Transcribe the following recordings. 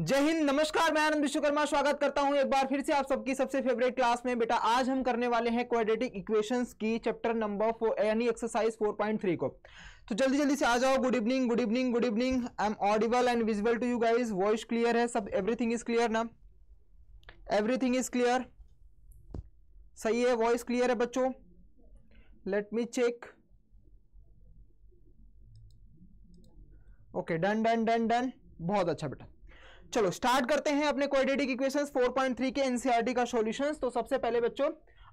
जय हिंद नमस्कार मैं आनंद विश्वकर्मा स्वागत करता हूं एक बार फिर से आप सबकी सबसे फेवरेट क्लास में बेटा आज हम करने वाले हैं क्वाड्रेटिक इक्वेशंस की चैप्टर नंबर फोर यानी एक्सरसाइज 4.3 को तो जल्दी जल्दी से आ जाओ good evening good evening good evening I am audible and visible to you guys voice clear है सब एवरीथिंग इज क्लियर ना एवरीथिंग इज क्लियर सही है वॉइस क्लियर है बच्चों let me check okay done done done done बहुत अच्छा बेटा चलो स्टार्ट करते हैं अपने क्वाड्रेटिक इक्वेशंस 4.3 के एनसीईआरटी e का सॉल्यूशंस तो सबसे पहले बच्चों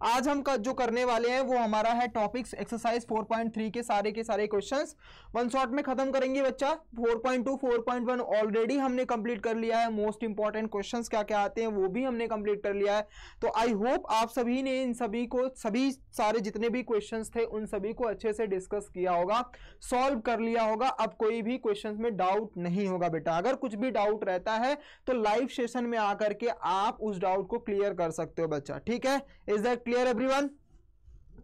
आज हम जो करने वाले हैं वो हमारा है टॉपिक्स एक्सरसाइज 4.3 के सारे के सारे क्वेश्चंस वन शॉट में खत्म करेंगे बच्चा 4.2 4.1 ऑलरेडी हमने कंप्लीट कर लिया है मोस्ट इंपॉर्टेंट क्वेश्चंस क्या क्या आते हैं वो भी हमने कंप्लीट कर लिया है तो आई होप आप सभी ने इन सभी को सभी सारे जितने भी क्वेश्चन थे उन सभी को अच्छे से डिस्कस किया होगा सॉल्व कर लिया होगा अब कोई भी क्वेश्चन में डाउट नहीं होगा बेटा अगर कुछ भी डाउट रहता है तो लाइव सेशन में आकर के आप उस डाउट को क्लियर कर सकते हो बच्चा ठीक है इज दैट क्लियर एवरीवन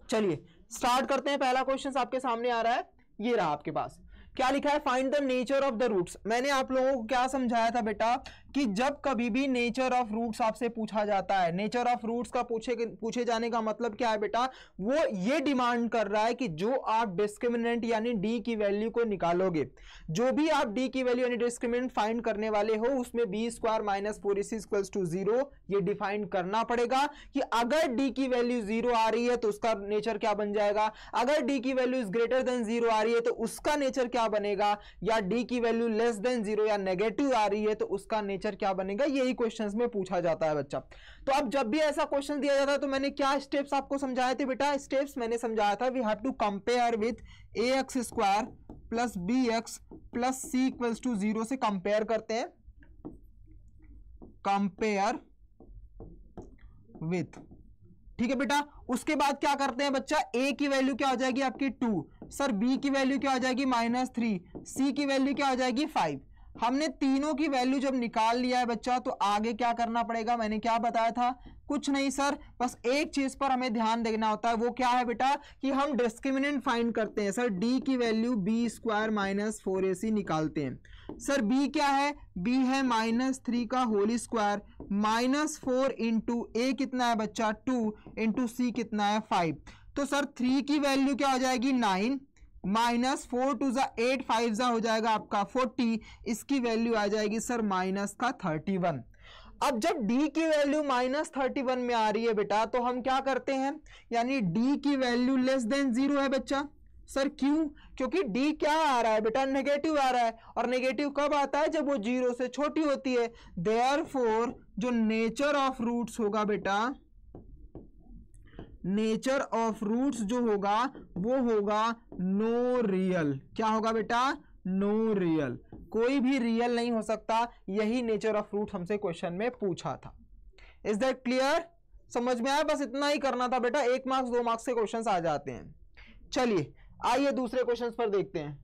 चलिए स्टार्ट करते हैं पहला क्वेश्चन आपके सामने आ रहा है ये रहा आपके पास क्या लिखा है find the nature of the roots मैंने आप लोगों को क्या समझाया था बेटा कि जब कभी भी नेचर ऑफ रूट्स आपसे पूछा जाता है नेचर ऑफ रूट्स का पूछे पूछे जाने का मतलब क्या है बेटा वो ये डिमांड कर रहा है कि जो आप डिस्क्रिमिनेंट यानी डी की वैल्यू को निकालोगे जो भी आप डी की वैल्यू यानी डिस्क्रिमिनेंट फाइंड करने वाले हो उसमें B square minus four AC equals to zero define करना पड़ेगा कि अगर डी की वैल्यू जीरो आ रही है तो उसका नेचर क्या बन जाएगा अगर डी की value is greater than zero आ रही है तो उसका नेचर क्या क्या बनेगा या डी की वैल्यू लेस देन जीरो या नेगेटिव आ रही है तो उसका नेचर क्या बनेगा यही क्वेश्चन में पूछा जाता है बच्चा तो अब जब भी ऐसा क्वेश्चन दिया जाता है तो मैंने क्या स्टेप्स आपको समझाए थे बेटा स्टेप्स मैंने समझाया था we have to compare with A X square plus B X plus C equals to zero से कंपेयर करते हैं कंपेयर विथ ठीक है बेटा उसके बाद क्या करते हैं बच्चा ए की वैल्यू क्या हो जाएगी आपकी टू सर बी की वैल्यू क्या हो जाएगी माइनस थ्री सी की वैल्यू क्या हो जाएगी फाइव हमने तीनों की वैल्यू जब निकाल लिया है बच्चा तो आगे क्या करना पड़ेगा मैंने क्या बताया था कुछ नहीं सर बस एक चीज पर हमें ध्यान देना होता है वो क्या है बेटा कि हम डिस्क्रिमिनेंट फाइंड करते हैं सर डी की value B square minus four ए सी निकालते हैं सर बी क्या है बी है माइनस थ्री का whole square minus four into ए कितना है बच्चा टू इंटू सी कितना है फाइव तो सर थ्री की वैल्यू क्या हो जाएगी नाइन माइनस फोर टू ज़ा एट फाइव ज़ा हो जाएगा आपका फोर्टी इसकी वैल्यू आ जाएगी सर माइनस का थर्टी वन अब जब d की वैल्यू माइनस थर्टी वन में आ रही है बेटा तो हम क्या करते हैं यानी d की वैल्यू लेस देन जीरो है बच्चा सर क्यों क्योंकि डी क्या आ रहा है बेटा नेगेटिव आ रहा है और नेगेटिव कब आता है जब वो जीरो से छोटी होती है देयर फोर जो नेचर ऑफ रूट्स होगा बेटा नेचर ऑफ रूट्स जो होगा वो होगा नो no रियल क्या होगा बेटा नो no रियल कोई भी रियल नहीं हो सकता यही नेचर ऑफ रूट हमसे क्वेश्चन में पूछा था इज दैट क्लियर समझ में आया बस इतना ही करना था बेटा एक मार्क्स दो मार्क्स से क्वेश्चन आ जाते हैं चलिए आइए दूसरे क्वेश्चन पर देखते हैं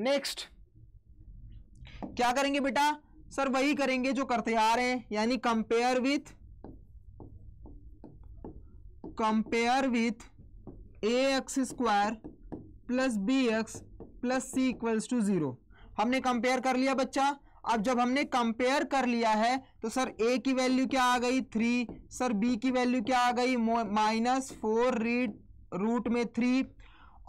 नेक्स्ट क्या करेंगे बेटा सर वही करेंगे जो करते आ रहे हैं यानी compare with compare with A X square plus B X plus C equals to zero हमने कंपेयर कर लिया बच्चा अब जब हमने कंपेयर कर लिया है तो सर ए की वैल्यू क्या आ गई थ्री सर बी की वैल्यू क्या आ गई माइनस फोर रीड रूट में थ्री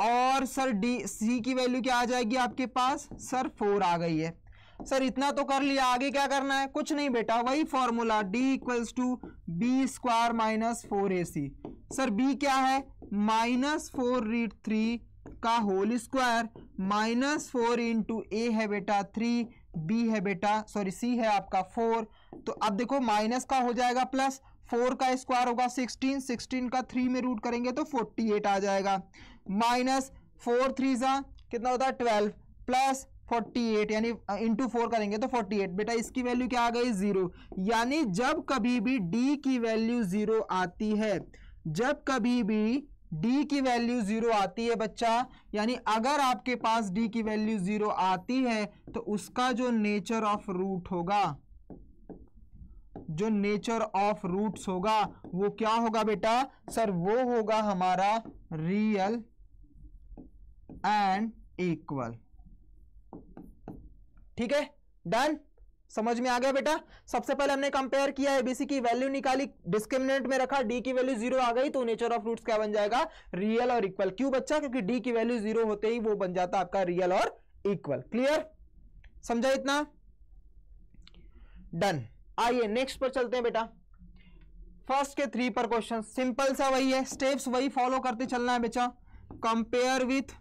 और सर डी सी की वैल्यू क्या आ जाएगी आपके पास सर फोर आ गई है सर इतना तो कर लिया आगे क्या करना है कुछ नहीं बेटा वही formula D equals to B square minus four A C sir B क्या है माइनस फोर रीड थ्री का whole square minus four into A है बेटा थ्री बी है बेटा सॉरी सी है आपका फोर तो अब देखो माइनस का हो जाएगा प्लस फोर का स्क्वायर होगा सिक्सटीन सिक्सटीन का थ्री में रूट करेंगे तो फोर्टी एट आ जाएगा माइनस फोर थ्री सा कितना होता है ट्वेल्व प्लस फोर्टी एट यानी इंटू फोर करेंगे तो फोर्टी एट बेटा इसकी वैल्यू क्या आ गई जीरो यानी जब कभी भी डी की वैल्यू जीरो आती है जब कभी भी डी की वैल्यू जीरो आती है बच्चा यानी अगर आपके पास डी की वैल्यू जीरो आती है तो उसका जो नेचर ऑफ रूट होगा जो नेचर ऑफ रूट्स होगा वो क्या होगा बेटा सर वो होगा हमारा रियल एंड इक्वल ठीक है डन समझ में आ गया बेटा सबसे पहले हमने कंपेयर किया एबीसी की वैल्यू निकाली डिस्क्रिमिनेंट में रखा डी की वैल्यू जीरो आ गई तो नेचर ऑफ रूट्स क्या बन जाएगा रियल और इक्वल क्यों बच्चा क्योंकि डी की वैल्यू जीरो होते ही वो बन जाता आपका रियल और इक्वल क्लियर समझा इतना डन आइए नेक्स्ट पर चलते हैं बेटा फर्स्ट के थ्री पर क्वेश्चन सिंपल सा वही है स्टेप्स वही फॉलो करते चलना है बेटा compare with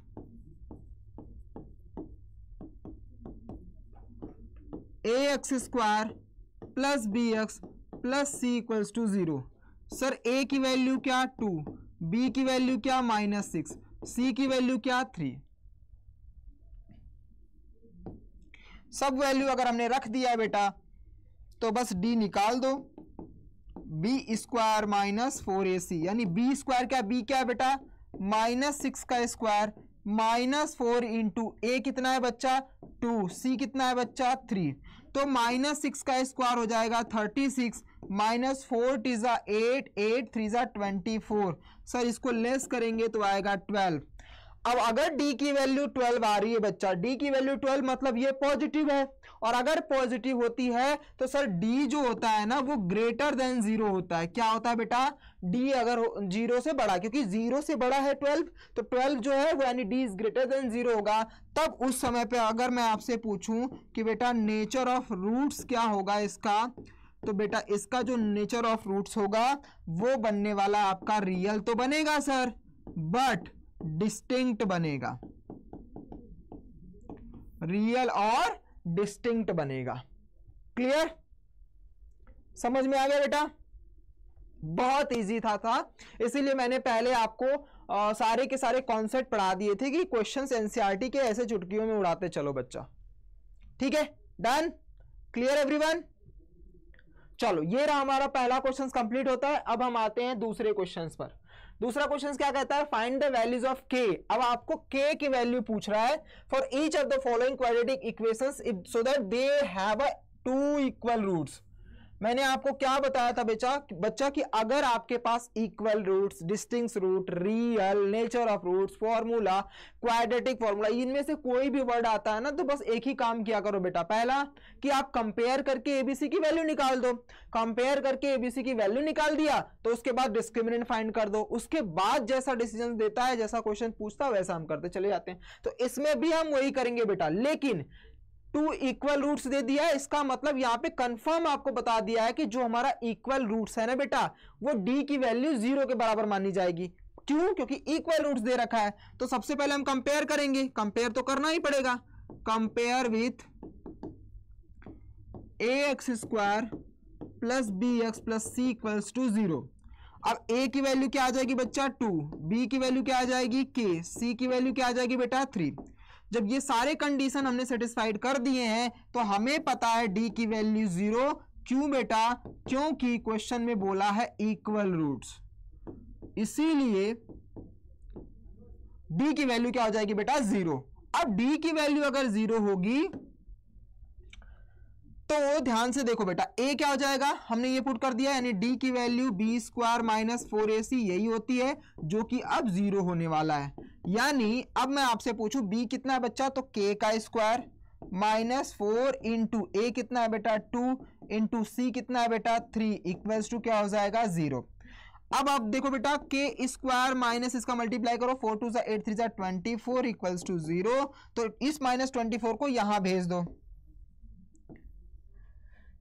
A X square plus B X plus C equals to zero sir A की वैल्यू क्या टू बी की वैल्यू क्या माइनस सिक्स सी की वैल्यू क्या थ्री सब वैल्यू अगर हमने रख दिया बेटा तो बस डी निकाल दो बी स्क्वायर माइनस फोर ए सी यानी बी स्क्वायर क्या बी क्या है बेटा माइनस सिक्स का स्क्वायर माइनस फोर इंटू ए कितना है बच्चा टू सी कितना है बच्चा थ्री तो माइनस सिक्स का स्क्वायर हो जाएगा थर्टी सिक्स माइनस फोर टीज़ा एट एट थ्री ज़ा ट्वेंटी फोर सर इसको लेस करेंगे तो आएगा ट्वेल्व अब अगर d की वैल्यू 12 आ रही है बच्चा d की वैल्यू 12 मतलब ये पॉजिटिव है और अगर पॉजिटिव होती है तो सर डी जो होता है ना वो ग्रेटर देन जीरो होता है क्या होता है बेटा डी अगर जीरो से बड़ा क्योंकि जीरो से बड़ा है ट्वेल्व तो ट्वेल्व जो है वो यानी D is greater than zero होगा तब उस समय पे अगर मैं आपसे पूछूं कि बेटा नेचर ऑफ रूट्स क्या होगा इसका तो बेटा इसका जो नेचर ऑफ रूट्स होगा वो बनने वाला आपका रियल तो बनेगा सर बट डिस्टिंक्ट बनेगा रियल और डिस्टिंक्ट बनेगा क्लियर समझ में आ गया बेटा बहुत इजी था था इसीलिए मैंने पहले आपको आ, सारे के सारे कॉन्सेप्ट पढ़ा दिए थे कि क्वेश्चंस एनसीईआरटी e के ऐसे चुटकियों में उड़ाते चलो बच्चा ठीक है डन क्लियर एवरीवन चलो ये रहा हमारा पहला क्वेश्चन कंप्लीट होता है अब हम आते हैं दूसरे क्वेश्चन पर दूसरा क्वेश्चन क्या कहता है फाइंड द वैल्यूज ऑफ के अब आपको के की वैल्यू पूछ रहा है for each of the following quadratic equation so that they have a two equal roots मैंने आपको क्या बताया था बेचा बच्चा कि अगर आपके पास equal roots distinct root real nature of roots formula quadratic formula इनमें से कोई भी वर्ड आता है ना तो बस एक ही काम किया करो बेटा पहला कि आप कंपेयर करके एबीसी की वैल्यू निकाल दो कंपेयर करके एबीसी की वैल्यू निकाल दिया तो उसके बाद डिस्क्रिमिनेंट फाइंड कर दो उसके बाद जैसा डिसीजन देता है जैसा क्वेश्चन पूछता है वैसा हम करते चले जाते हैं तो इसमें भी हम वही करेंगे बेटा लेकिन टू इक्वल रूट्स दे दिया है इसका मतलब यहाँ पे कंफर्म आपको बता दिया है कि जो हमारा इक्वल रूट्स है ना बेटा वो डी की वैल्यू जीरो के बराबर मानी जाएगी क्यों क्योंकि इक्वल रूट्स दे रखा है तो सबसे पहले हम कंपेयर करेंगे कंपेयर तो करना ही पड़ेगा compare with A X square plus B X plus C equals to zero अब ए की वैल्यू क्या आ जाएगी बच्चा टू बी की वैल्यू क्या आ जाएगी के सी की वैल्यू क्या आ जाएगी बेटा थ्री जब ये सारे कंडीशन हमने सेटिस्फाइड कर दिए हैं तो हमें पता है डी की वैल्यू जीरो क्यों बेटा क्योंकि क्वेश्चन में बोला है इक्वल रूट्स इसीलिए डी की वैल्यू क्या हो जाएगी बेटा जीरो अब डी की वैल्यू अगर जीरो होगी तो ध्यान से देखो बेटा ए क्या हो जाएगा हमने ये पुट कर दिया यानी डी की value B square minus four ए सी यही होती है जो कि अब जीरो होने वाला है यानी अब मैं आपसे पूछूं बी कितना है बच्चा तो के का स्क्वायर माइनस फोर इंटू ए कितना है बेटा टू इंटू सी कितना है बेटा थ्री इक्वल्स टू क्या हो जाएगा जीरो अब आप देखो बेटा के स्क्वायर माइनस इसका मल्टीप्लाई करो फोर टू सा एट थ्री सा twenty four equals to zero तो इस माइनस ट्वेंटी फोर को यहां भेज दो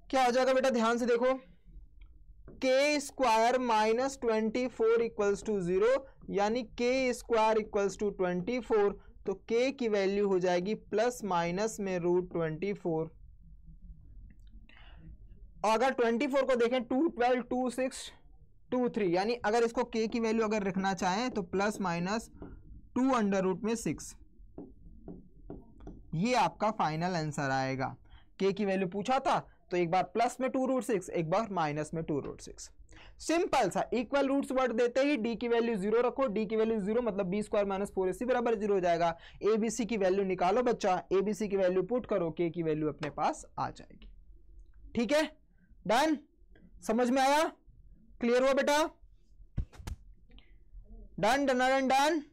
क्या हो जाएगा बेटा ध्यान से देखो K square minus twenty four equals to zero यानी K square equals to twenty four तो के की वैल्यू हो जाएगी प्लस माइनस में रूट ट्वेंटी फोर अगर ट्वेंटी फोर को देखें two twelve two six two three यानी अगर इसको के की वैल्यू अगर रखना चाहें तो plus minus two under root में सिक्स ये आपका फाइनल आंसर आएगा के की वैल्यू पूछा था तो एक बार प्लस में टू रूट सिक्स एक बार माइनस में टू रूट सिक्स सिंपल सा इक्वल रूट्स वर्ड देते ही डी की वैल्यू जीरो रखो डी की वैल्यू जीरो मतलब B square minus four AC बराबर जीरो हो जाएगा एबीसी की वैल्यू निकालो बच्चा एबीसी की वैल्यू पुट करो के की वैल्यू अपने पास आ जाएगी ठीक है डन समझ में आया क्लियर हुआ बेटा डन डन डन डन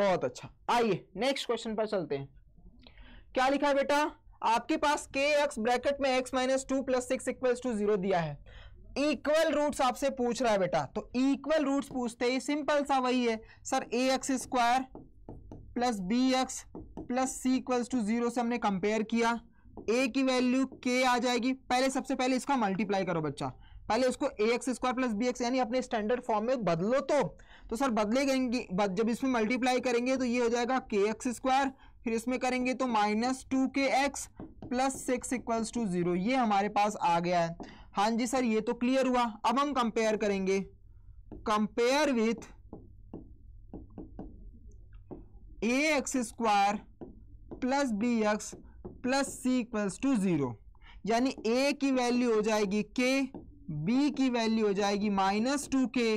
बहुत अच्छा आइए नेक्स्ट क्वेश्चन पर चलते हैं क्या लिखा है बेटा आपके पास के एक्स ब्रैकेट में X minus two plus six equals to zero दिया है इक्वल रूट्स आपसे पूछ रहा है बेटा तो इक्वल रूट्स पूछते ही सिंपल सा वही है sir A X square plus B X plus C equals to zero से हमने कंपेयर किया ए की वैल्यू के आ जाएगी पहले सबसे पहले इसका मल्टीप्लाई करो बच्चा पहले उसको A X square plus B X यानी अपने स्टैंडर्ड फॉर्म में बदलो तो तो सर बदले गएंगे जब इसमें मल्टीप्लाई करेंगे तो ये हो जाएगा के एक्स स्क्वायर फिर इसमें करेंगे तो minus two K X plus six equals to zero ये हमारे पास आ गया है हाँ जी सर ये तो क्लियर हुआ अब हम कंपेयर करेंगे compare with A X square plus B X plus C equals to zero यानी ए की वैल्यू हो जाएगी के बी की वैल्यू हो जाएगी माइनस टू के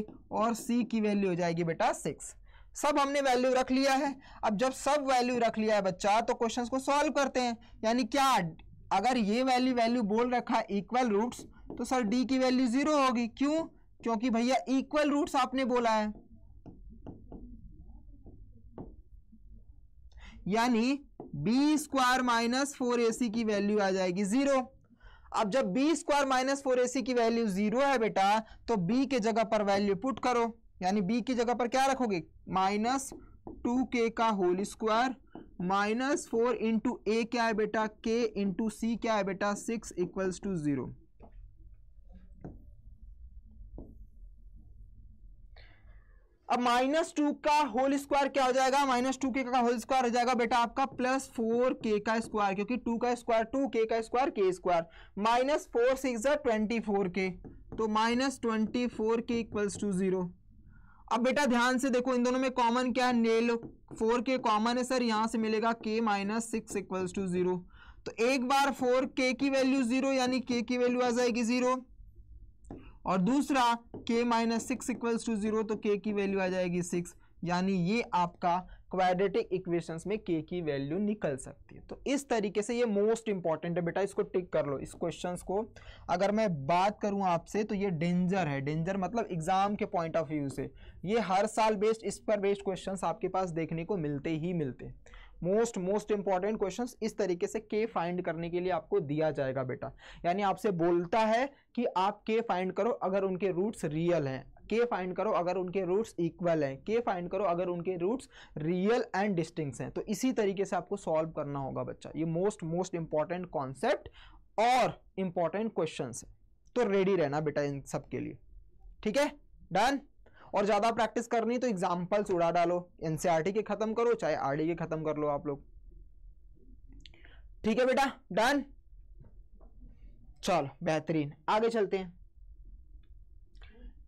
और सी की वैल्यू हो जाएगी बेटा सिक्स सब हमने वैल्यू रख लिया है अब जब सब वैल्यू रख लिया है बच्चा तो क्वेश्चंस को सॉल्व करते हैं यानी क्या अगर ये वैल्यू वैल्यू बोल रखा है इक्वल रूट्स तो सर डी की वैल्यू जीरो होगी क्यों क्योंकि भैया इक्वल रूट्स आपने बोला है यानी बी स्क्वायर माइनस फोर ए सी की वैल्यू आ जाएगी जीरो अब जब बी स्क्वायर माइनस फोर ए सी की वैल्यू जीरो है बेटा तो बी के जगह पर वैल्यू पुट करो यानी बी की जगह पर क्या रखोगे माइनस टू के का whole square minus four into A क्या है बेटा के इंटू सी क्या है बेटा सिक्स इक्वल्स टू जीरो अब माइनस टू का होल स्क्वायर क्या हो जाएगा माइनस टू के का होल स्क्वायर हो जाएगा बेटा आपका प्लस फोर के का स्क्वायर क्योंकि टू का स्क्वायर टू के का square K square minus four six twenty four K तो minus twenty four K equals to zero अब बेटा ध्यान से देखो इन दोनों में कॉमन क्या है नेल फोर के कॉमन है सर यहां से मिलेगा K minus six equals to zero तो एक बार फोर के की वैल्यू जीरो यानी के की वैल्यू आ जाएगी जीरो और दूसरा K minus six equals to zero तो के की वैल्यू आ जाएगी सिक्स यानी ये आपका क्वाड्रेटिक इक्वेशंस में के की वैल्यू निकल सकती है तो इस तरीके से ये मोस्ट इंपॉर्टेंट है बेटा इसको टिक कर लो इस क्वेश्चन को अगर मैं बात करूँ आपसे तो ये डेंजर है डेंजर मतलब एग्जाम के पॉइंट ऑफ व्यू से ये हर साल बेस्ड इस पर बेस्ड क्वेश्चन आपके पास देखने को मिलते ही मिलते मोस्ट मोस्ट इंपॉर्टेंट क्वेश्चन इस तरीके से के फाइंड करने के लिए आपको दिया जाएगा बेटा यानी आपसे बोलता है कि आप के फाइंड करो अगर उनके रूट्स रियल हैं के फाइंड करो अगर उनके रूट्स इक्वल हैं के फाइंड करो अगर उनके रूट्स रियल एंड डिस्टिंक्स हैं तो इसी तरीके से आपको सॉल्व करना होगा बच्चा ये मोस्ट मोस्ट इंपॉर्टेंट कॉन्सेप्ट और इंपॉर्टेंट क्वेश्चन है तो रेडी रहना बेटा इन सब के लिए ठीक है डन और ज़्यादा प्रैक्टिस करनी तो एग्जाम्पल्स उड़ा डालो एनसीईआरटी e के ख़त्म करो चाहे आरडी के ख़त्म कर लो आप लोग ठीक है बेटा डन चलो बेहतरीन आगे चलते हैं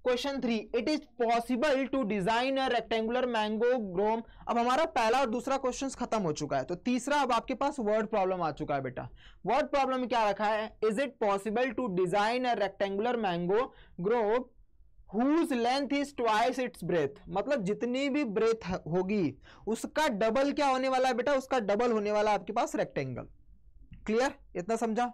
question three it is possible to design a rectangular mango grove अब हमारा पहला और दूसरा क्वेश्चन खत्म हो चुका है तो तीसरा अब आपके पास वर्ड प्रॉब्लम आ चुका है बेटा वर्ड प्रॉब्लम में क्या रखा है is it possible to design a rectangular mango grove whose length is twice its breadth मतलब जितनी भी ब्रेथ होगी उसका डबल क्या होने वाला है बेटा उसका डबल होने वाला है आपके पास रेक्टेंगल क्लियर इतना समझा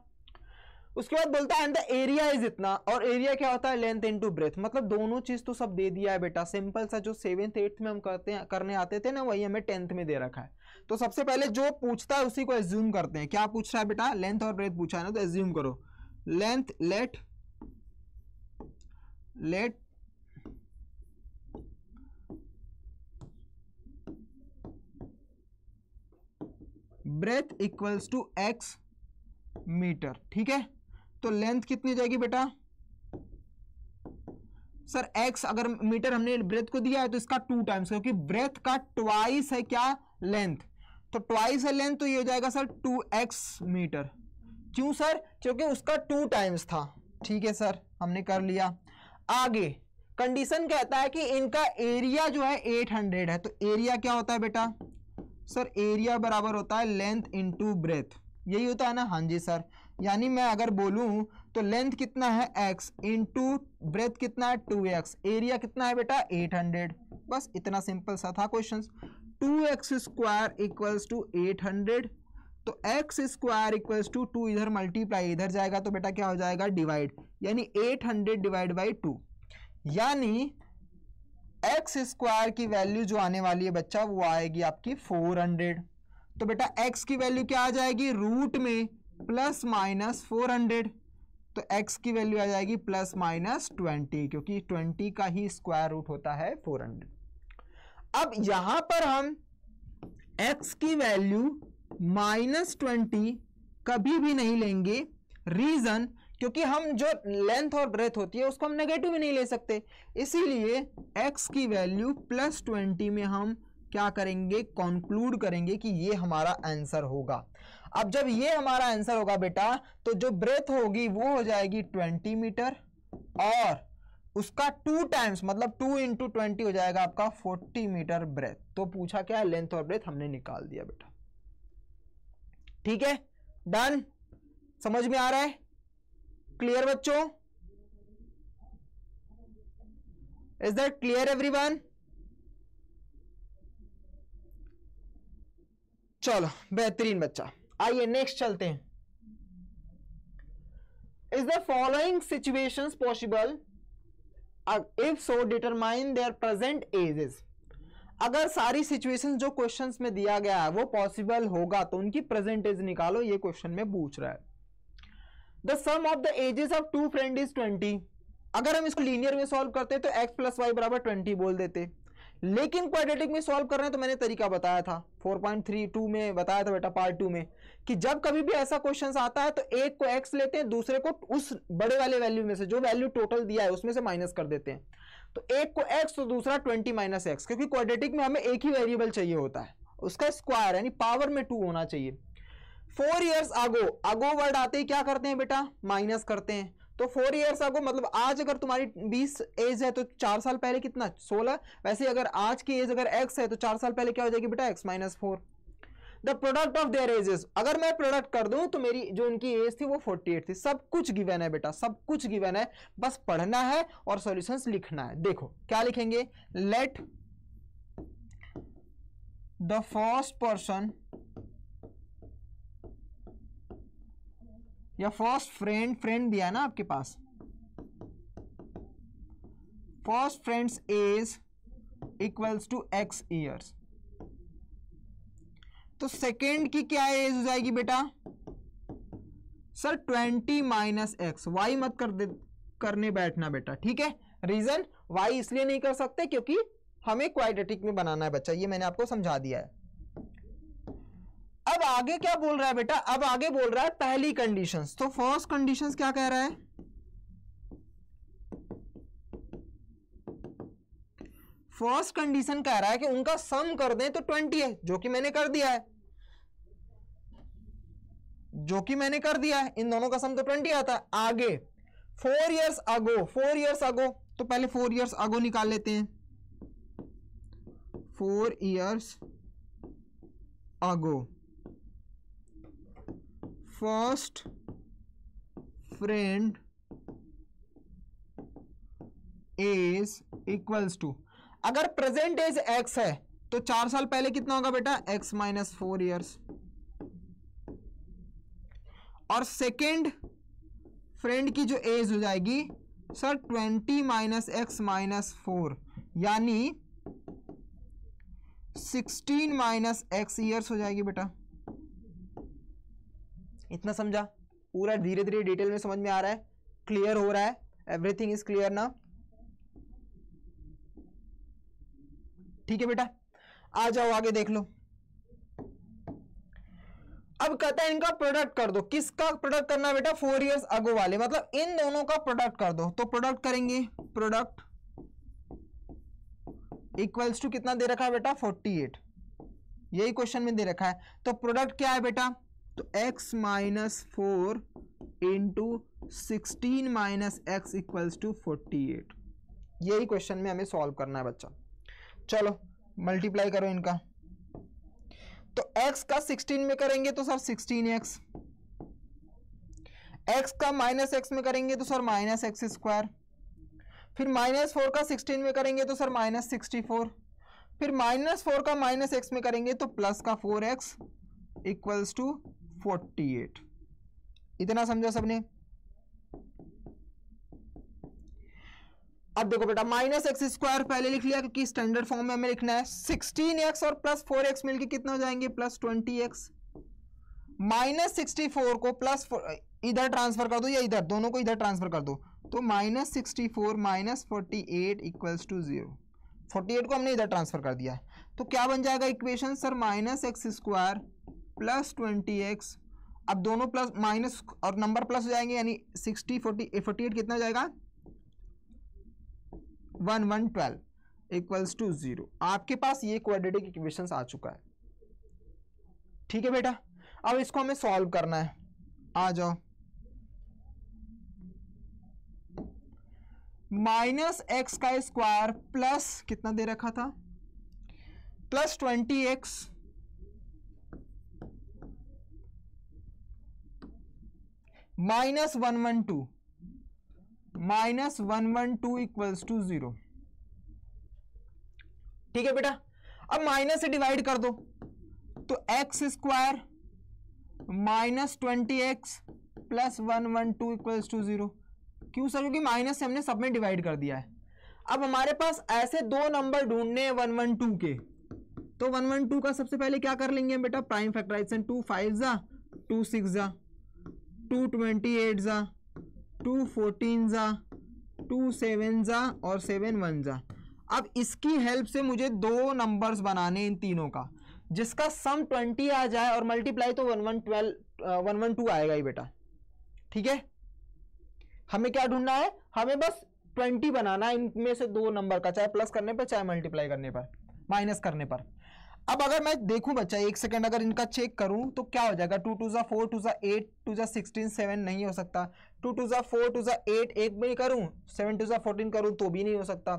उसके बाद बोलता है एंड द एरिया इज इतना और एरिया क्या होता है लेंथ इनटू ब्रेथ मतलब दोनों चीज तो सब दे दिया है बेटा सिंपल सा जो सेवेंथ एट्थ में हम करते हैं करने आते थे ना वही हमें टेंथ में दे रखा है तो सबसे पहले जो पूछता है उसी को एज्यूम करते हैं क्या पूछ रहा है बेटा लेंथ और ब्रेथ पूछा है ना तो एज्यूम करो length let let breadth equals to X metre ठीक है तो लेंथ कितनी जाएगी बेटा सर एक्स अगर मीटर हमने ब्रेथ को दिया है तो इसका टू टाइम्स क्योंकि ब्रेथ का ट्वाइस है क्या लेंथ तो ट्वाइस है लेंथ तो ये हो जाएगा सर टू एक्स मीटर क्यों सर क्योंकि उसका टू टाइम्स था ठीक है सर हमने कर लिया आगे कंडीशन कहता है कि इनका एरिया जो है 800 है तो एरिया क्या होता है बेटा सर एरिया बराबर होता है लेंथ इनटू ब्रेथ यही होता है ना हाँ जी सर यानी मैं अगर बोलूं तो लेंथ कितना है एक्स इंटू ब्रेथ कितना है टू एक्स एरिया कितना है बेटा एट हंड्रेड बस इतना सिंपल सा था question two X square equals to eight hundred तो x square equals to two इधर मल्टीप्लाई इधर जाएगा तो बेटा क्या हो जाएगा डिवाइड यानी eight hundred divide by two यानी एक्स स्क्वायर की वैल्यू जो आने वाली है बच्चा वो आएगी आपकी फोर हंड्रेड तो बेटा एक्स की वैल्यू क्या आ जाएगी रूट में प्लस माइनस फोर हंड्रेड तो x की वैल्यू आ जाएगी प्लस माइनस ट्वेंटी क्योंकि ट्वेंटी का ही स्क्वायर रूट होता है फोर हंड्रेड अब यहां पर हम x की वैल्यू माइनस ट्वेंटी कभी भी नहीं लेंगे रीजन क्योंकि हम जो लेंथ और ब्रेथ होती है उसको हम नेगेटिव भी नहीं ले सकते इसीलिए x की वैल्यू प्लस ट्वेंटी में हम क्या करेंगे कंक्लूड करेंगे कि ये हमारा आंसर होगा अब जब ये हमारा आंसर होगा बेटा तो जो ब्रेथ होगी वो हो जाएगी ट्वेंटी मीटर और उसका टू टाइम्स मतलब टू इंटू ट्वेंटी हो जाएगा आपका फोर्टी मीटर ब्रेथ तो पूछा क्या है लेंथ और ब्रेथ हमने निकाल दिया बेटा ठीक है डन समझ में आ रहा है क्लियर बच्चों इज दैट क्लियर वन चलो बेहतरीन बच्चा आइए नेक्स्ट चलते हैं is the following situation possible if so determine their present ages अगर सारी सिचुएशन जो क्वेश्चंस में दिया गया है वो पॉसिबल होगा तो उनकी प्रेजेंट एज निकालो ये क्वेश्चन में पूछ रहा है the sum of the ages of two friend is twenty अगर हम इसको लीनियर में सॉल्व करते हैं तो एक्स प्लस वाई बराबर ट्वेंटी बोल देते लेकिन क्वाड्रेटिक में सॉल्व कर रहे हैं तो मैंने तरीका बताया था 4.32 में बताया था बेटा पार्ट टू में कि जब कभी भी ऐसा क्वेश्चन आता है तो एक को एक्स लेते हैं दूसरे को उस बड़े वाले वैल्यू में से जो वैल्यू टोटल दिया है उसमें से माइनस कर देते हैं तो एक को एक्स तो दूसरा ट्वेंटी माइनस एक्स क्योंकि क्वाड्रेटिक में हमें एक ही वेरिएबल चाहिए होता है उसका स्क्वायर यानी पावर में टू होना चाहिए फोर ईयर्स आगो आगो वर्ड आते ही क्या करते हैं बेटा माइनस करते हैं तो फोर ईयर्स आपको मतलब आज अगर तुम्हारी बीस एज है तो चार साल पहले कितना सोलह वैसे अगर आज की एज अगर एक्स है तो चार साल पहले क्या हो जाएगी बेटा X minus four the product of their ages अगर मैं प्रोडक्ट कर दूं तो मेरी जो उनकी एज थी वो 48 थी सब कुछ गिवन है बेटा सब कुछ गिवन है बस पढ़ना है और सॉल्यूशंस लिखना है देखो क्या लिखेंगे लेट द फर्स्ट पर्सन या फर्स्ट फ्रेंड फ्रेंड दिया है ना आपके पास first friend's age equals to X years तो सेकेंड की क्या एज हो जाएगी बेटा sir twenty minus X Y मत कर दे करने बैठना बेटा ठीक है रीजन वाई इसलिए नहीं कर सकते क्योंकि हमें क्वाड्रेटिक में बनाना है बच्चा ये मैंने आपको समझा दिया है अब आगे क्या बोल रहा है बेटा अब आगे बोल रहा है पहली कंडीशन तो फर्स्ट कंडीशन क्या कह रहा है फर्स्ट कंडीशन कह रहा है कि उनका सम कर दें तो ट्वेंटी है जो कि मैंने कर दिया है जो कि मैंने कर दिया है इन दोनों का सम तो ट्वेंटी आता है आगे four years ago four years ago तो पहले फोर इयर्स अगो निकाल लेते हैं four years ago first friend is equals to अगर प्रेजेंट एज एक्स है तो चार साल पहले कितना होगा बेटा एक्स माइनस फोर ईयर्स और सेकेंड फ्रेंड की जो एज हो जाएगी sir twenty minus X minus four यानी सिक्सटीन माइनस एक्स ईयर्स हो जाएगी बेटा इतना समझा पूरा धीरे धीरे डिटेल में समझ में आ रहा है क्लियर हो रहा है एवरीथिंग इज क्लियर ना ठीक है बेटा आ जाओ आगे देख लो अब कहता है इनका प्रोडक्ट कर दो किसका प्रोडक्ट करना बेटा फोर इयर्स अगो वाले मतलब इन दोनों का प्रोडक्ट कर दो तो प्रोडक्ट करेंगे प्रोडक्ट इक्वल्स टू कितना दे रखा है बेटा फोर्टी एट यही क्वेश्चन में दे रखा है तो प्रोडक्ट क्या है बेटा तो x minus four into sixteen minus x equals to forty eight यही क्वेश्चन में हमें सॉल्व करना है बच्चा चलो मल्टीप्लाई करो इनका तो x का 16 में करेंगे तो सर 16x x का माइनस एक्स में करेंगे तो सर माइनस एक्स स्क्वायर फिर माइनस फोर का 16 में करेंगे तो सर माइनस सिक्सटी फोर फिर माइनस फोर का माइनस एक्स में करेंगे तो प्लस का four x equals to forty eight इतना समझा सबने अब देखो बेटा माइनस एक्स स्क्वायर पहले लिख लिया क्योंकि स्टैंडर्ड फॉर्म में हमें लिखना है सिक्सटीन एक्स और प्लस फोर एक्स मिलकर कितना हो जाएंगे plus twenty x minus sixty four को प्लस इधर ट्रांसफर कर दो या इधर दोनों को इधर ट्रांसफर कर दो तो minus sixty four minus forty eight equals to zero forty eight को हमने इधर ट्रांसफर कर दिया तो क्या बन जाएगा equation sir minus x square plus twenty x अब दोनों प्लस माइनस और नंबर प्लस हो जाएंगे यानी सिक्सटी फोर्टी फोर्टी एट कितना जाएगा one one twelve equals to zero आपके पास ये क्वाड्रेटिक इक्वेशन आ चुका है ठीक है बेटा अब इसको हमें सॉल्व करना है आ जाओ माइनस एक्स का स्क्वायर प्लस कितना दे रखा था plus twenty x minus one one two minus one one two equals to zero ठीक है बेटा अब माइनस से डिवाइड कर दो तो x square minus twenty x plus one one two equals to zero क्यों सर क्योंकि माइनस से हमने सब में डिवाइड कर दिया है अब हमारे पास ऐसे दो नंबर ढूंढने हैं वन वन टू के तो वन वन टू का सबसे पहले क्या कर लेंगे बेटा प्राइम फैक्टराइजेशन टू फाइव जा टू सिक्स जा टू ट्वेंटी एट ज़ा टू फोर्टीन ज़ा टू सेवन ज़ा और सेवन वन ज़ा अब इसकी हेल्प से मुझे दो नंबर्स बनाने इन तीनों का जिसका सम ट्वेंटी आ जाए और मल्टीप्लाई तो one one twelve one one two आएगा ही बेटा ठीक है हमें क्या ढूंढना है हमें बस ट्वेंटी बनाना है इनमें से दो नंबर का चाहे प्लस करने पर चाहे मल्टीप्लाई करने पर माइनस करने पर अब अगर मैं देखूं बच्चा एक सेकंड अगर इनका चेक करूं तो क्या हो जाएगा टू टू ज़ा फोर टू ज़ा एट टू ज़ा सिक्सटीन सेवन नहीं हो सकता टू टू ज़ा फोर टू ज़ा एट एक में ही करूं सेवन टू ज़ा फोर्टीन करूं तो भी नहीं हो सकता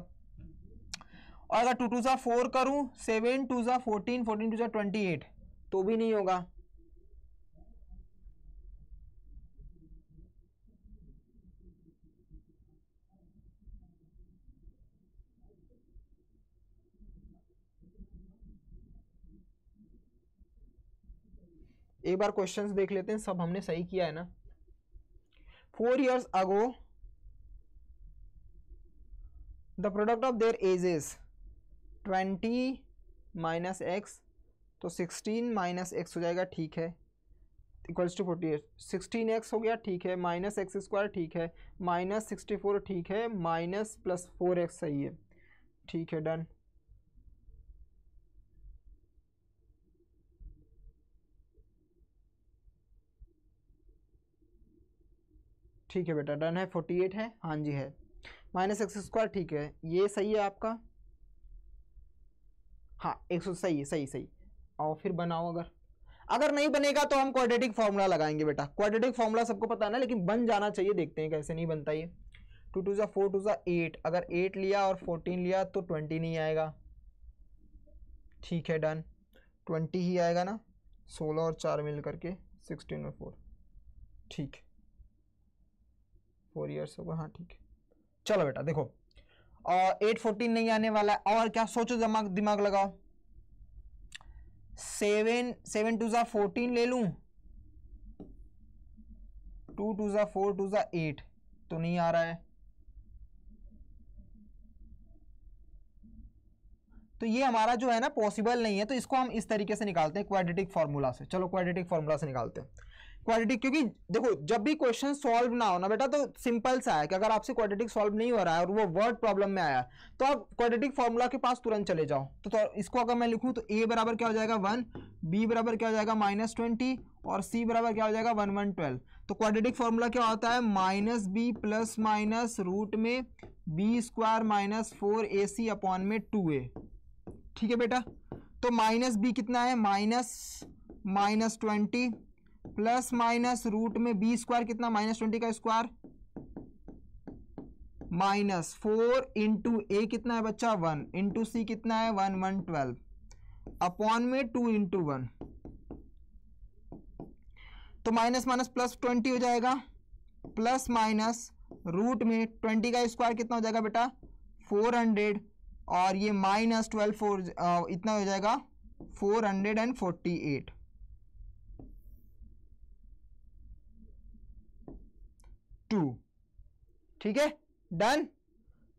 और अगर टू टू ज़ा फोर करूं सेवन टू ज़ा फोर्टीन फोर्टीन टू ज़ा ट्वेंटी एट तो भी नहीं होगा एक बार क्वेश्चन देख लेते हैं सब हमने सही किया है ना four years ago the product of their ages twenty minus x तो सिक्सटीन माइनस एक्स हो जाएगा ठीक है equals to forty eight sixteen x हो गया ठीक है माइनस एक्स स्क्वायर ठीक है माइनस सिक्सटी फोर ठीक है माइनस प्लस फोर एक्स सही है ठीक है डन ठीक है बेटा डन है फोर्टी एट है हाँ जी है माइनस एक्स स्क्वायर ठीक है ये सही है आपका हाँ एक सौ सही है सही सही और फिर बनाओ अगर अगर नहीं बनेगा तो हम क्वाड्रेटिक फार्मूला लगाएंगे बेटा क्वाड्रेटिक फार्मूला सबको पता है ना लेकिन बन जाना चाहिए देखते हैं कैसे नहीं बनता ये टू टू ज़ा फोर टू ज़ा एट अगर एट लिया और फोर्टीन लिया तो ट्वेंटी नहीं आएगा ठीक है डन ट्वेंटी ही आएगा ना सोलह और चार मिल करके सिक्सटीन और फोर ठीक है फोर ईयर्स होगा हाँ ठीक है चलो बेटा देखो एट फोर्टीन नहीं आने वाला है और क्या सोचो दिमाग दिमाग लगाओ सेवन सेवन टू ज़ा फोर्टीन ले लूँ टू टू ज़ा फोर टू ज़ा एट तो नहीं आ रहा है तो ये हमारा जो है ना पॉसिबल नहीं है तो इसको हम इस तरीके से निकालते हैं क्वाड्रेटिक फॉर्मूला से चलो क्वाड्रेटिक फॉर्मूला से निकालते हैं क्वाड्रेटिक क्योंकि देखो जब भी क्वेश्चन सॉल्व ना हो ना बेटा तो सिंपल सा है कि अगर आपसे क्वाड्रेटिक सॉल्व नहीं हो रहा है और वो वर्ड प्रॉब्लम में आया तो आप क्वाड्रेटिक फॉर्मूला के पास तुरंत चले जाओ तो, तो इसको अगर मैं लिखूं तो ए बराबर क्या हो जाएगा वन बी बराबर क्या हो जाएगा माइनस ट्वेंटी और सी बराबर क्या हो जाएगा वन वन ट्वेल्व तो क्वाड्रेटिक फॉर्मूला क्या होता है minus b plus minus root में बी स्क्वायर माइनस फोर ए सी अपॉन में टू ए ठीक है बेटा तो माइनस बी कितना है minus minus twenty plus minus root में बी स्क्वायर कितना माइनस ट्वेंटी का स्क्वायर माइनस फोर इंटू ए कितना है बच्चा वन इंटू सी कितना है वन वन ट्वेल्व अपॉन में टू इंटू वन तो माइनस माइनस प्लस ट्वेंटी हो जाएगा प्लस माइनस रूट में ट्वेंटी का स्क्वायर कितना हो जाएगा बेटा फोर हंड्रेड और ये माइनस ट्वेल्व फोर इतना हो जाएगा four hundred and forty eight two ठीक है डन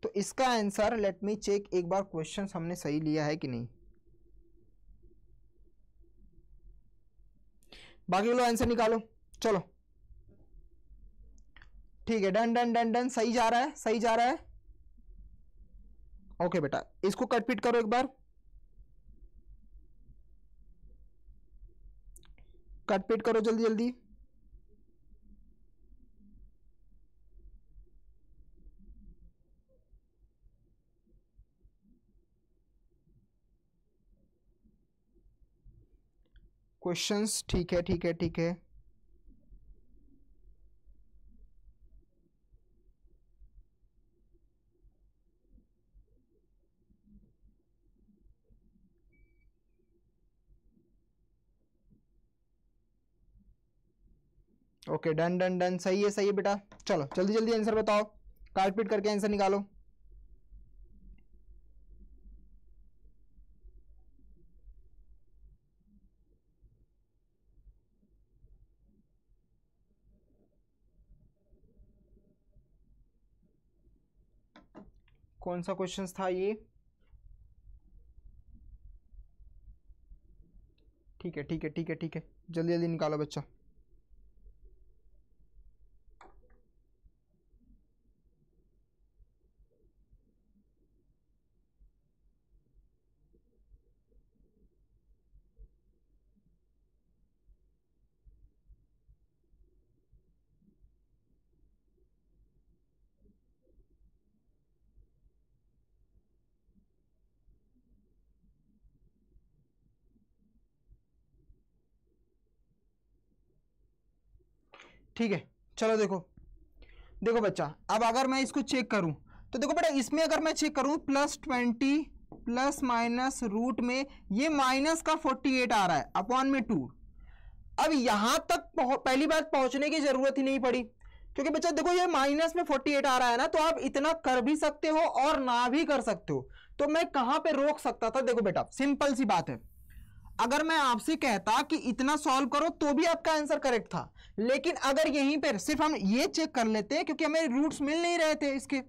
तो इसका आंसर लेट मी चेक एक बार क्वेश्चन हमने सही लिया है कि नहीं बाकी लोग आंसर निकालो चलो ठीक है डन डन डन डन सही जा रहा है सही जा रहा है ओके बेटा इसको कटपीट करो एक बार कटपीट करो जल्दी जल्दी क्वेश्चंस ठीक है ठीक है ठीक है ओके डन डन डन सही है सही है बेटा चलो जल्दी जल्दी आंसर बताओ काटपीट करके आंसर निकालो कौन सा क्वेश्चन था ये ठीक है ठीक है ठीक है ठीक है जल्दी जल्दी निकालो बच्चा ठीक है चलो देखो देखो बच्चा अब अगर मैं इसको चेक करूं तो देखो बेटा इसमें अगर मैं चेक करूं plus twenty plus minus root में ये माइनस का फोर्टी एट आ रहा है अपॉन में टू अब यहां तक पहली बात पहुंचने की जरूरत ही नहीं पड़ी क्योंकि बच्चा देखो ये माइनस में फोर्टी एट आ रहा है ना तो आप इतना कर भी सकते हो और ना भी कर सकते हो तो मैं कहां पर रोक सकता था देखो बेटा सिंपल सी बात है अगर मैं आपसे कहता कि इतना सॉल्व करो तो भी आपका आंसर करेक्ट था लेकिन अगर यहीं पर सिर्फ हम ये चेक कर लेते हैं क्योंकि हमें रूट्स मिल नहीं रहे थे इसके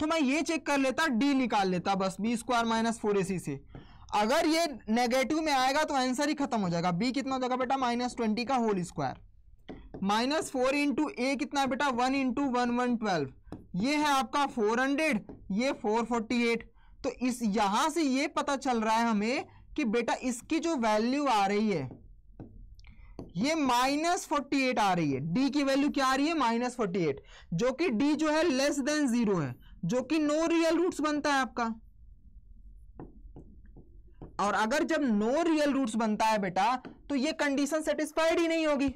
तो मैं ये चेक कर लेता डी निकाल लेता बस बी स्क्वायर माइनस फोर ए सी से अगर ये नेगेटिव में आएगा तो आंसर ही खत्म हो जाएगा बी कितना हो जाएगा बेटा माइनस ट्वेंटी का whole square minus four into ए कितना है बेटा one into one one twelve ये है आपका फोर हंड्रेड ये फोर फोर्टी एट तो इस यहां से ये पता चल रहा है हमें कि बेटा इसकी जो वैल्यू आ रही है ये माइनस फोर्टी एट आ रही है डी की वैल्यू क्या आ रही है माइनस फोर्टी एट जो कि डी जो है लेस देन जीरो है जो कि नो रियल रूट्स बनता है आपका और अगर जब नो रियल रूट्स बनता है बेटा तो ये कंडीशन सेटिस्फाइड ही नहीं होगी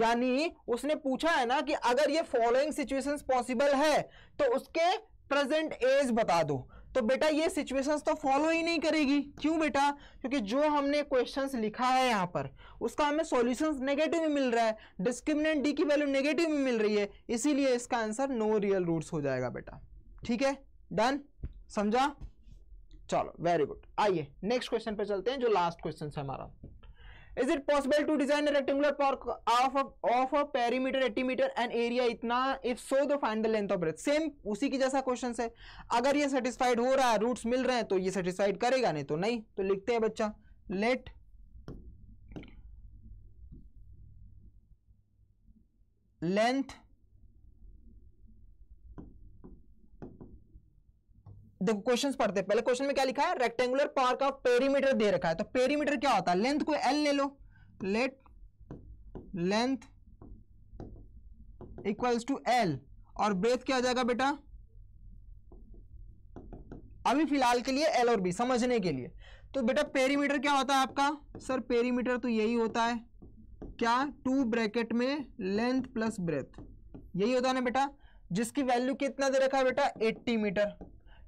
यानी उसने पूछा है ना कि अगर ये फॉलोइंग सिचुएशंस पॉसिबल है तो उसके प्रेजेंट एज बता दो तो बेटा ये सिचुएशंस तो फॉलो ही नहीं करेगी क्यों बेटा क्योंकि जो हमने क्वेश्चंस लिखा है यहाँ पर उसका हमें सॉल्यूशंस नेगेटिव में मिल रहा है डिस्क्रिमिनेंट डी की वैल्यू नेगेटिव में मिल रही है इसीलिए इसका आंसर नो रियल रूट्स हो जाएगा बेटा ठीक है डन समझा चलो वेरी गुड आइए नेक्स्ट क्वेश्चन पे चलते हैं जो लास्ट क्वेश्चन है हमारा is it possible to design rectangular park of of a perimeter 80 metre and area इतना if so the find the length of breadth same उसी की जैसा क्वेश्चन है अगर ये सेटिस्फाइड हो रहा है रूट्स मिल रहे हैं तो ये सेटिस्फाइड करेगा नहीं तो नहीं तो लिखते हैं बच्चा लेट लेंथ देखो क्वेश्चन पढ़ते पहले क्वेश्चन में क्या लिखा है रेक्टेंगुलर पार्क ऑफ पेरीमीटर दे रखा है तो पेरीमीटर क्या होता है लेंथ को एल ले लो let length equals to L और ब्रेथ क्या हो जाएगा बेटा अभी फिलहाल के लिए एल और बी समझने के लिए तो बेटा पेरीमीटर क्या होता है आपका सर पेरीमीटर तो यही होता है क्या टू ब्रैकेट में लेंथ प्लस ब्रेथ यही होता है ना बेटा जिसकी वैल्यू कितना दे रखा है बेटा 80 मीटर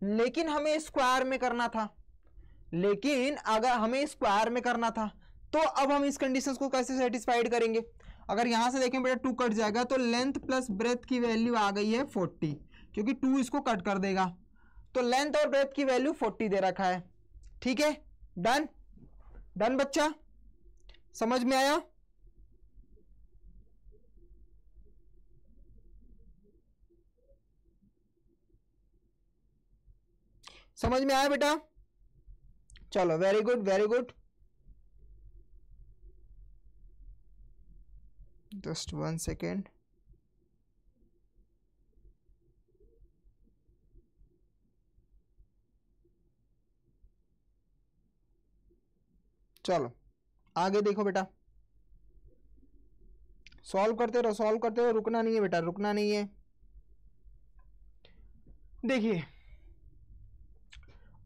लेकिन हमें स्क्वायर में करना था लेकिन अगर हमें स्क्वायर में करना था तो अब हम इस कंडीशन को कैसे सेटिस्फाइड करेंगे अगर यहां से देखें बेटा टू कट जाएगा तो लेंथ प्लस ब्रेथ की वैल्यू आ गई है फोर्टी क्योंकि टू इसको कट कर देगा तो लेंथ और ब्रेथ की वैल्यू फोर्टी दे रखा है ठीक है डन डन बच्चा समझ में आया समझ में आया बेटा चलो very good very good just one second चलो आगे देखो बेटा सॉल्व करते रहो सॉल्व करते रहो रुकना नहीं है बेटा रुकना नहीं है देखिए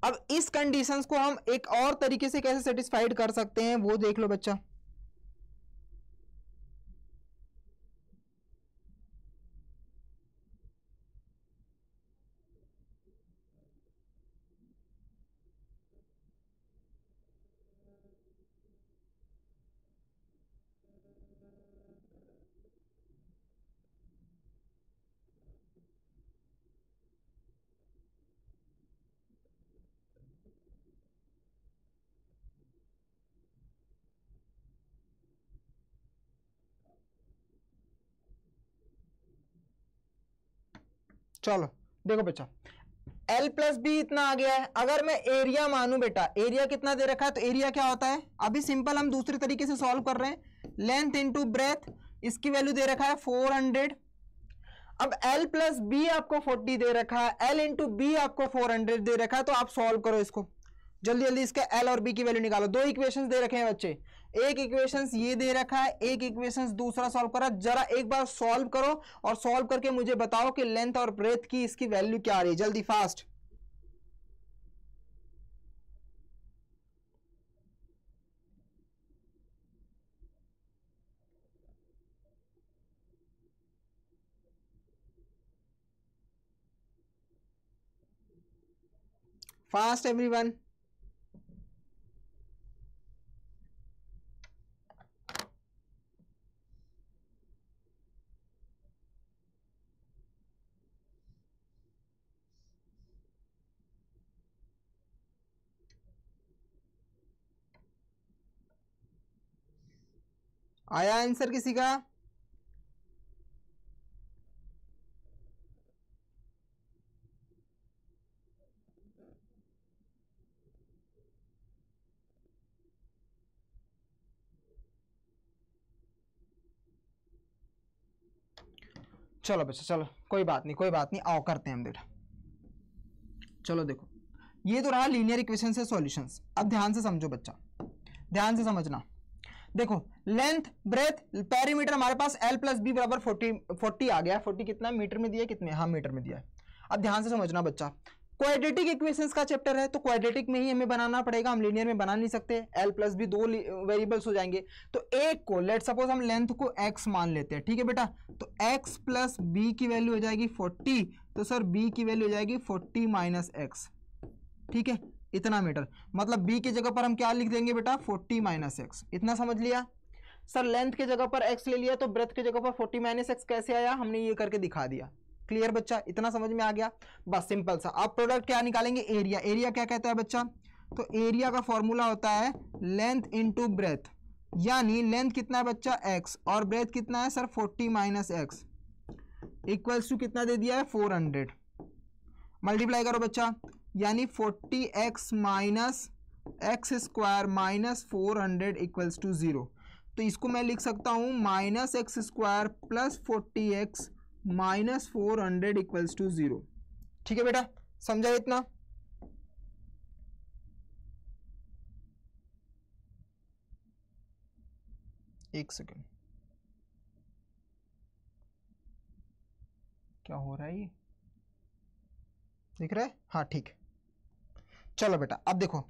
अब इस कंडीशंस को हम एक और तरीके से कैसे सेटिस्फाइड कर सकते हैं वो देख लो बच्चा चलो देखो बच्चा एल प्लस बी इतना आ गया है अगर मैं एरिया मानू बेटा एरिया कितना दे रखा है तो एरिया क्या होता है अभी सिंपल हम दूसरे तरीके से सॉल्व कर रहे हैं लेंथ इंटू ब्रेथ इसकी वैल्यू दे रखा है फोर हंड्रेड अब L प्लस बी आपको 40 दे रखा है L इंटू बी आपको 400 दे रखा है तो आप सॉल्व करो इसको जल्दी जल्दी इसके एल और बी की वैल्यू निकालो दो इक्वेशन दे रखे हैं बच्चे एक इक्वेशंस ये दे रखा है एक इक्वेशंस दूसरा सॉल्व करा जरा एक बार सॉल्व करो और सॉल्व करके मुझे बताओ कि लेंथ और ब्रेथ की इसकी वैल्यू क्या आ रही है जल्दी फास्ट फास्ट एवरीवन आया आंसर किसी का चलो बच्चा चलो कोई बात नहीं कोई बात नहीं आओ करते हैं हम बेटा चलो देखो ये तो रहा लीनियर इक्वेशन से सॉल्यूशंस अब ध्यान से समझो बच्चा ध्यान से समझना देखो लेंथ ब्रेथ पैरीमीटर हमारे पास एल प्लस बी बराबर फोर्टी फोर्टी आ गया फोर्टी कितना है? मीटर में दिया कितने हाँ मीटर में दिया है अब ध्यान से समझना बच्चा क्वाड्रेटिक इक्वेशंस का चैप्टर है तो क्वाड्रेटिक में ही हमें बनाना पड़ेगा हम लीनियर में बना नहीं सकते एल प्लस बी दो वेरिएबल्स हो जाएंगे तो एक को लेट सपोज हम लेंथ को एक्स मान लेते हैं ठीक है बेटा तो एक्स प्लस बी की वैल्यू हो जाएगी फोर्टी तो सर बी की वैल्यू हो जाएगी फोर्टी माइनस एक्स ठीक है इतना मीटर मतलब बी की जगह पर हम क्या लिख देंगे बेटा फोर्टी माइनस एक्स इतना समझ लिया सर लेंथ के जगह पर एक्स ले लिया तो ब्रेथ के जगह पर फोर्टी माइनस एक्स कैसे आया हमने ये करके दिखा दिया क्लियर बच्चा इतना समझ में आ गया बस सिंपल सा आप प्रोडक्ट क्या निकालेंगे एरिया एरिया क्या कहता है बच्चा तो एरिया का फॉर्मूला होता है लेंथ इंटू ब्रेथ यानी लेंथ कितना है बच्चा एक्स और ब्रेथ कितना है sir forty minus x equals to कितना दे दिया है फोर हंड्रेड मल्टीप्लाई करो बच्चा यानी forty x minus x square minus four hundred equals to zero तो इसको मैं लिख सकता हूँ minus x square plus forty x minus four hundred equals to zero ठीक है बेटा समझा इतना एक सेकेंड क्या हो रहा है ये दिख रहा है हाँ ठीक है चलो बेटा अब देखो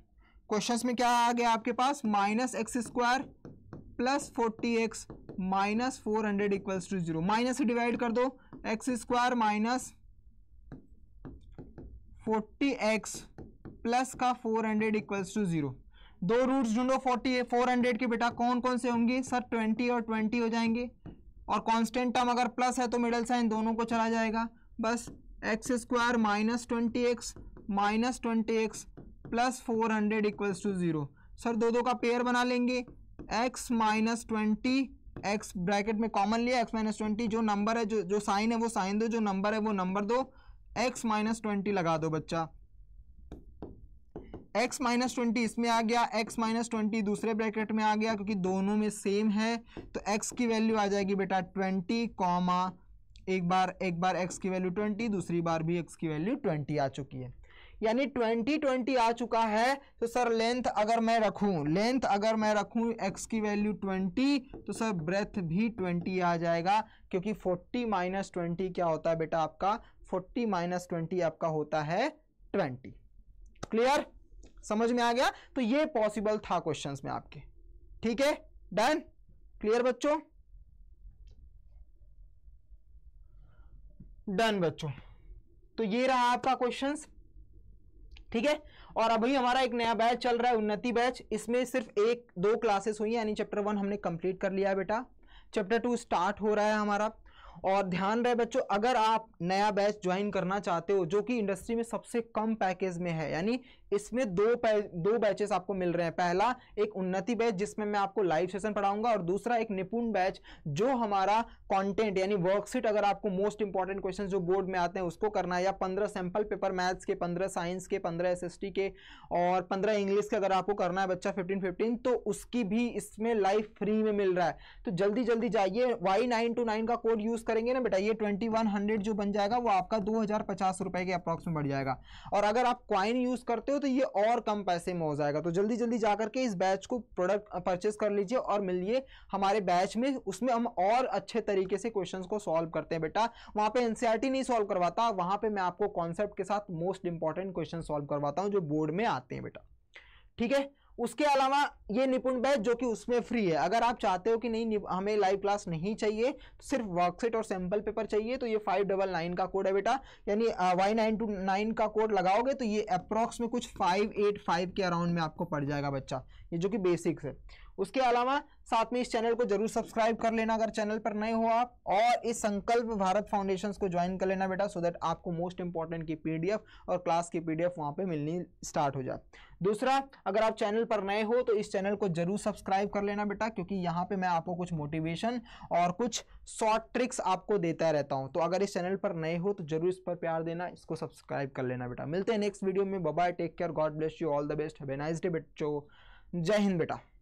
क्वेश्चंस में क्या आ गया आपके पास minus x square plus forty x minus four hundred equals to zero minus divide कर दो x square minus forty x plus का four hundred equals to zero दो रूट्स ढूंढो फोर्टी फोर हंड्रेड के बेटा कौन कौन से होंगे सर ट्वेंटी और ट्वेंटी हो जाएंगे और कॉन्स्टेंट टर्म अगर प्लस है तो मिडल साइन दोनों को चला जाएगा बस x square minus twenty x minus twenty x plus four hundred equals to zero sir दो दो का पेयर बना लेंगे x minus twenty x bracket में कॉमन लिया एक्स माइनस ट्वेंटी जो नंबर है जो जो साइन है वो साइन दो जो नंबर है वो नंबर दो एक्स माइनस ट्वेंटी लगा दो बच्चा एक्स माइनस ट्वेंटी इसमें आ गया एक्स माइनस ट्वेंटी दूसरे ब्रैकेट में आ गया क्योंकि दोनों में सेम है तो एक्स की वैल्यू आ जाएगी बेटा ट्वेंटी कॉमा एक बार एक बार एक्स की वैल्यू ट्वेंटी दूसरी बार भी एक्स की वैल्यू ट्वेंटी आ चुकी है यानी 2020 आ चुका है तो सर लेंथ अगर मैं रखूं लेंथ अगर मैं रखूं x की वैल्यू 20 तो सर ब्रेथ भी 20 आ जाएगा क्योंकि 40 माइनस ट्वेंटी क्या होता है बेटा आपका 40 माइनस ट्वेंटी आपका होता है 20 क्लियर समझ में आ गया तो ये पॉसिबल था क्वेश्चंस में आपके ठीक है डन क्लियर बच्चों डन बच्चों तो ये रहा आपका क्वेश्चंस ठीक है और अभी हमारा एक नया बैच चल रहा है उन्नति बैच इसमें सिर्फ एक दो क्लासेस हुई यानी चैप्टर वन हमने कंप्लीट कर लिया है बेटा चैप्टर टू स्टार्ट हो रहा है हमारा और ध्यान रहे बच्चों अगर आप नया बैच ज्वाइन करना चाहते हो जो कि इंडस्ट्री में सबसे कम पैकेज में है यानी इसमें दो दो बैचेस आपको मिल रहे हैं पहला एक उन्नति बैच जिसमें मैं आपको लाइव सेशन पढ़ाऊंगा और दूसरा एक निपुण बैच जो हमारा कंटेंट यानी वर्कशीट अगर आपको मोस्ट इंपॉर्टेंट क्वेश्चन जो बोर्ड में आते हैं उसको करना है या पंद्रह सैंपल पेपर मैथ्स के पंद्रह साइंस के पंद्रह एस के और पंद्रह इंग्लिश के अगर आपको करना है बच्चा फिफ्टीन फिफ्टीन तो उसकी भी इसमें लाइव फ्री में मिल रहा है तो जल्दी जल्दी जाइए वाई नाइन टू नाइन का कोड यूज करेंगे ना बेटा ये ट्वेंटी वन हंड्रेड जो बन जाएगा वो आपका दो हजार पचास रुपए के अप्रॉक्स में बढ़ जाएगा और अगर आप क्वाइन यूज करते हो हो तो ये और कम पैसे में हो जाएगा तो जल्दी जल्दी जा करके इस बैच को प्रोडक्ट परचेस कर लीजिए और मिलिए हमारे बैच में उसमें हम और अच्छे तरीके से क्वेश्चन को सॉल्व करते हैं बेटा वहाँ पर एनसीआरटी e नहीं सॉल्व करवाता वहाँ पर मैं आपको कॉन्सेप्ट के साथ मोस्ट इंपॉर्टेंट क्वेश्चन सॉल्व करवाता हूँ जो बोर्ड में आते हैं बेटा ठीक है उसके अलावा ये निपुण बैच जो कि उसमें फ्री है अगर आप चाहते हो कि नहीं हमें लाइव क्लास नहीं चाहिए तो सिर्फ वर्कशीट और सैम्पल पेपर चाहिए तो ये फाइव डबल नाइन का कोड है बेटा यानी वाई नाइन टू नाइन का कोड लगाओगे तो ये अप्रॉक्स में कुछ फाइव एट फाइव के अराउंड में आपको पड़ जाएगा बच्चा ये जो कि बेसिक्स है उसके अलावा साथ में इस चैनल को जरूर सब्सक्राइब कर लेना अगर चैनल पर नए हो आप और इस संकल्प भारत फाउंडेशन को ज्वाइन कर लेना बेटा सो दैट आपको मोस्ट इंपॉर्टेंट की पीडीएफ और क्लास की पीडीएफ वहां पे मिलनी स्टार्ट हो जाए दूसरा अगर आप चैनल पर नए हो तो इस चैनल को जरूर सब्सक्राइब कर लेना बेटा क्योंकि यहाँ पे मैं आपको कुछ मोटिवेशन और कुछ शॉर्ट ट्रिक्स आपको देता रहता हूँ तो अगर इस चैनल पर नए हो तो जरूर इस पर प्यार देना इसको सब्सक्राइब कर लेना बेटा मिलते हैं नेक्स्ट वीडियो में bye take care God bless you all the best have nice day बच्चों जय हिंद बेटा